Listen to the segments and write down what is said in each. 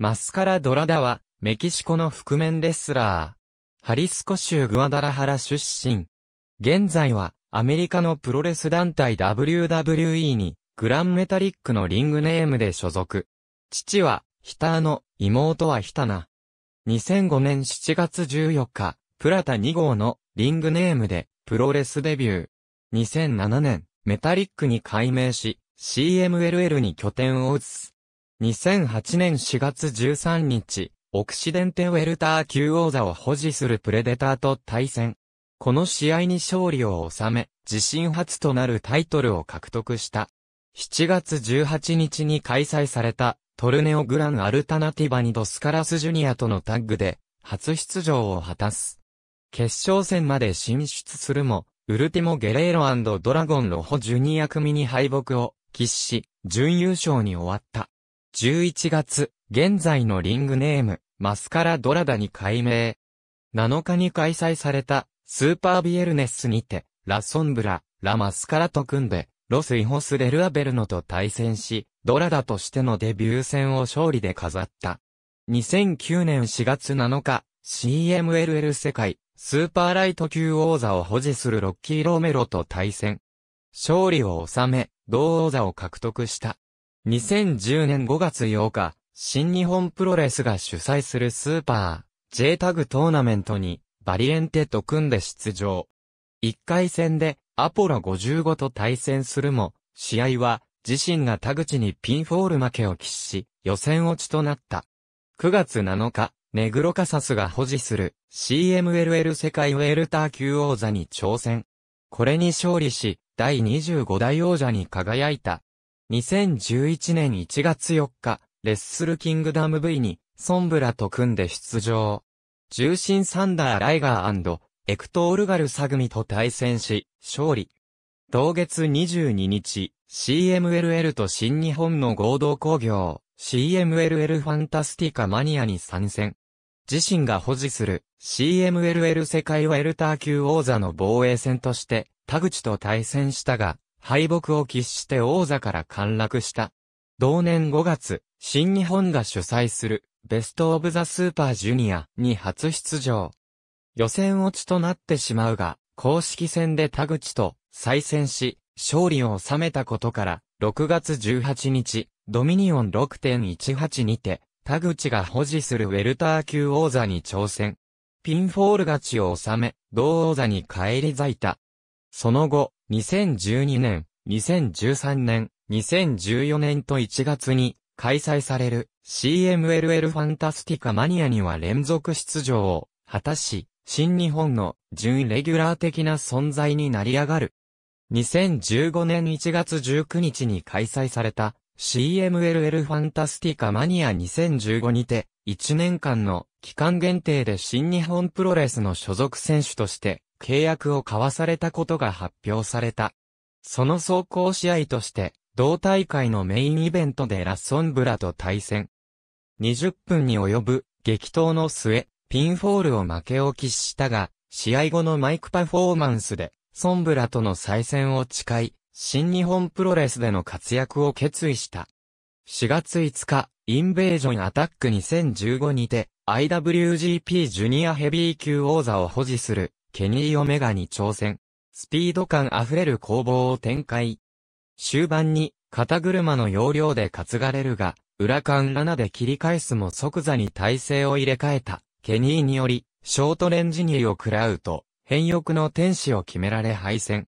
マスカラ・ドラダは、メキシコの覆面レスラー。ハリスコ州グアダラハラ出身。現在は、アメリカのプロレス団体 WWE に、グランメタリックのリングネームで所属。父は、ヒターの、妹はヒタナ。2005年7月14日、プラタ2号の、リングネームで、プロレスデビュー。2007年、メタリックに改名し、CMLL に拠点を移す。2008年4月13日、オクシデンテウェルター級王座を保持するプレデターと対戦。この試合に勝利を収め、自身初となるタイトルを獲得した。7月18日に開催されたトルネオグランアルタナティバにドスカラスジュニアとのタッグで初出場を果たす。決勝戦まで進出するも、ウルティモ・ゲレーロドラゴン・ロホ・ジュニア組に敗北を喫し、準優勝に終わった。11月、現在のリングネーム、マスカラドラダに改名。7日に開催された、スーパービエルネスにて、ラソンブラ、ラマスカラと組んで、ロスイホスデルアベルノと対戦し、ドラダとしてのデビュー戦を勝利で飾った。2009年4月7日、CMLL 世界、スーパーライト級王座を保持するロッキー・ローメロと対戦。勝利を収め、同王座を獲得した。2010年5月8日、新日本プロレスが主催するスーパー、J タグトーナメントに、バリエンテと組んで出場。1回戦で、アポロ55と対戦するも、試合は、自身が田口にピンフォール負けを喫し、予選落ちとなった。9月7日、ネグロカサスが保持する CMLL 世界ウェルター級王座に挑戦。これに勝利し、第25代王者に輝いた。2011年1月4日、レッスルキングダム V に、ソンブラと組んで出場。重心サンダーライガーエクトールガルサグミと対戦し、勝利。同月22日、CMLL と新日本の合同工業、CMLL ファンタスティカマニアに参戦。自身が保持する CMLL 世界ウェルター級王座の防衛戦として、田口と対戦したが、敗北を喫して王座から陥落した。同年5月、新日本が主催するベストオブザスーパージュニアに初出場。予選落ちとなってしまうが、公式戦で田口と再戦し、勝利を収めたことから、6月18日、ドミニオン6.18にて、田口が保持するウェルター級王座に挑戦。ピンフォール勝ちを収め、同王座に返り咲いた。その後、2012年、2013年、2014年と1月に開催される CMLL ファンタスティカマニアには連続出場を果たし、新日本の準レギュラー的な存在になり上がる。2015年1月19日に開催された CMLL ファンタスティカマニア2015にて1年間の期間限定で新日本プロレスの所属選手として契約を交わされたことが発表された。その走行試合として、同大会のメインイベントでラッソンブラと対戦。20分に及ぶ激闘の末、ピンフォールを負けを喫したが、試合後のマイクパフォーマンスで、ソンブラとの再戦を誓い、新日本プロレスでの活躍を決意した。4月5日、インベージョンアタック2015にて、IWGP ジュニアヘビー級王座を保持する、ケニー・オメガに挑戦。スピード感あふれる攻防を展開。終盤に、肩車の要領で担がれるが、裏間7で切り返すも即座に体勢を入れ替えた、ケニーにより、ショートレンジニーを食らうと、変翼の天使を決められ敗戦。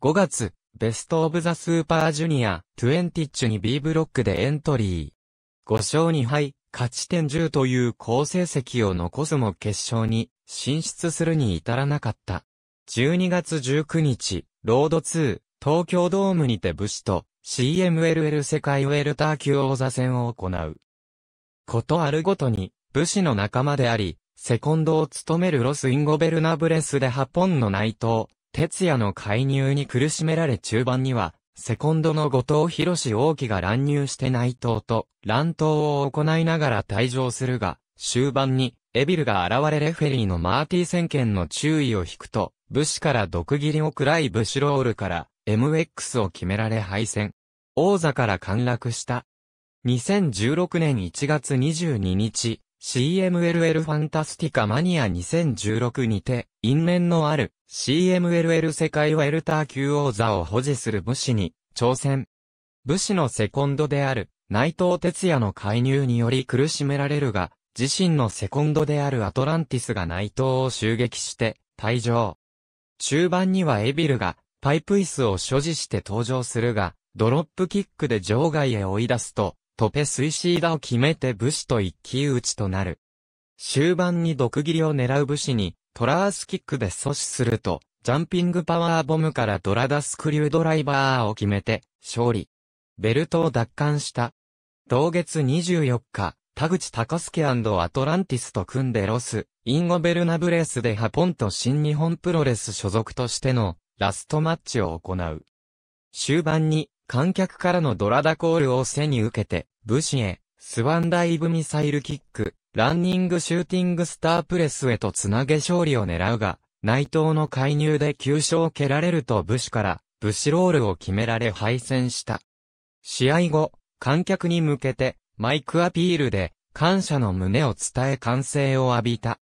5月、ベストオブザスーパージュニア、トゥエンティッチュに B ブロックでエントリー。5勝2敗、勝ち点10という好成績を残すも決勝に進出するに至らなかった。12月19日、ロード2、東京ドームにて武士と CMLL 世界ウェルター級王座戦を行う。ことあるごとに、武士の仲間であり、セコンドを務めるロス・インゴベルナブレスでハポンの内藤、哲也の介入に苦しめられ中盤には、セコンドの後藤博士大輝が乱入して内藤と乱闘を行いながら退場するが、終盤にエビルが現れレフェリーのマーティー宣言の注意を引くと、武士から毒斬りを暗らいブシロールから MX を決められ敗戦。王座から陥落した。2016年1月22日、CMLL ファンタスティカマニア2016にて、因縁のある CMLL 世界ウェルター級王座を保持する武士に挑戦。武士のセコンドである内藤哲也の介入により苦しめられるが、自身のセコンドであるアトランティスが内藤を襲撃して退場。中盤にはエビルがパイプ椅子を所持して登場するが、ドロップキックで場外へ追い出すと、トペスイシーダを決めて武士と一騎打ちとなる。終盤に毒斬りを狙う武士に、トラースキックで阻止すると、ジャンピングパワーボムからドラダスクリュードライバーを決めて、勝利。ベルトを奪還した。同月24日、田口隆介アトランティスと組んでロス、インゴベルナブレスでハポンと新日本プロレス所属としてのラストマッチを行う。終盤に観客からのドラダコールを背に受けて、武士へ、スワンダイブミサイルキック、ランニングシューティングスタープレスへとつなげ勝利を狙うが、内藤の介入で急所を蹴られると武士から、武士ロールを決められ敗戦した。試合後、観客に向けて、マイクアピールで、感謝の胸を伝え歓声を浴びた。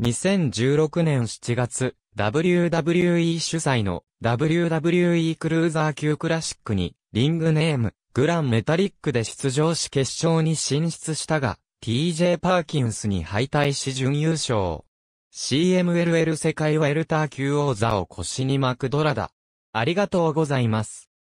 2016年7月、WWE 主催の WWE クルーザー級クラシックにリングネーム、グランメタリックで出場し決勝に進出したが、TJ パーキンスに敗退し準優勝。CMLL 世界ウェルター級王座を腰に巻くドラだ。ありがとうございます。